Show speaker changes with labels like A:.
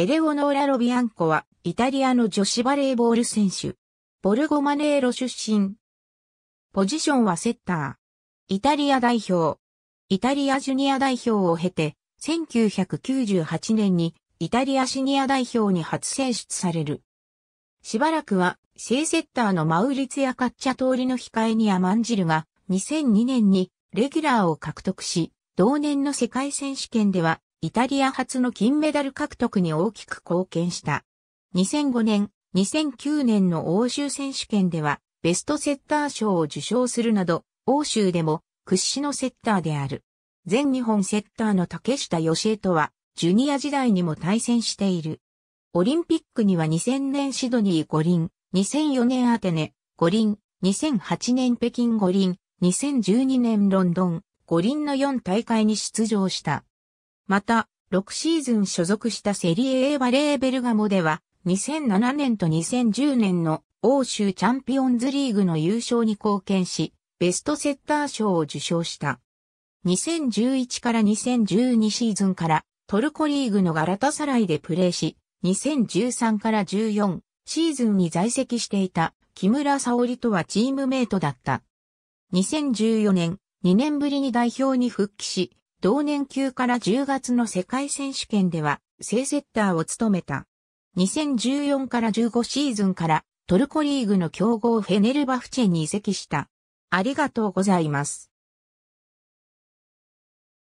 A: エレオノーラ・ロビアンコは、イタリアの女子バレーボール選手。ボルゴマネーロ出身。ポジションはセッター。イタリア代表。イタリアジュニア代表を経て、1998年にイタリアシニア代表に初選出される。しばらくは、正セッターのマウリツヤ・カッチャ通りの控えに甘んじるが、2002年にレギュラーを獲得し、同年の世界選手権ではイタリア初の金メダル獲得に大きく貢献した。2005年、2009年の欧州選手権では、ベストセッター賞を受賞するなど、欧州でも屈指のセッターである。全日本セッターの竹下義恵とは、ジュニア時代にも対戦している。オリンピックには2000年シドニー五輪、2004年アテネ五輪、2008年北京五輪、2012年ロンドン五輪の4大会に出場した。また、6シーズン所属したセリエ A バレーベルガモでは、2007年と2010年の欧州チャンピオンズリーグの優勝に貢献し、ベストセッター賞を受賞した。2011から2012シーズンからトルコリーグのガラタサライでプレーし、2013から14シーズンに在籍していた木村沙織とはチームメイトだった。2014年、2年ぶりに代表に復帰し、同年級から10月の世界選手権では正セッターを務めた。2014から15シーズンからトルコリーグの強豪フェネルバフチェに移籍した。ありがとうございます。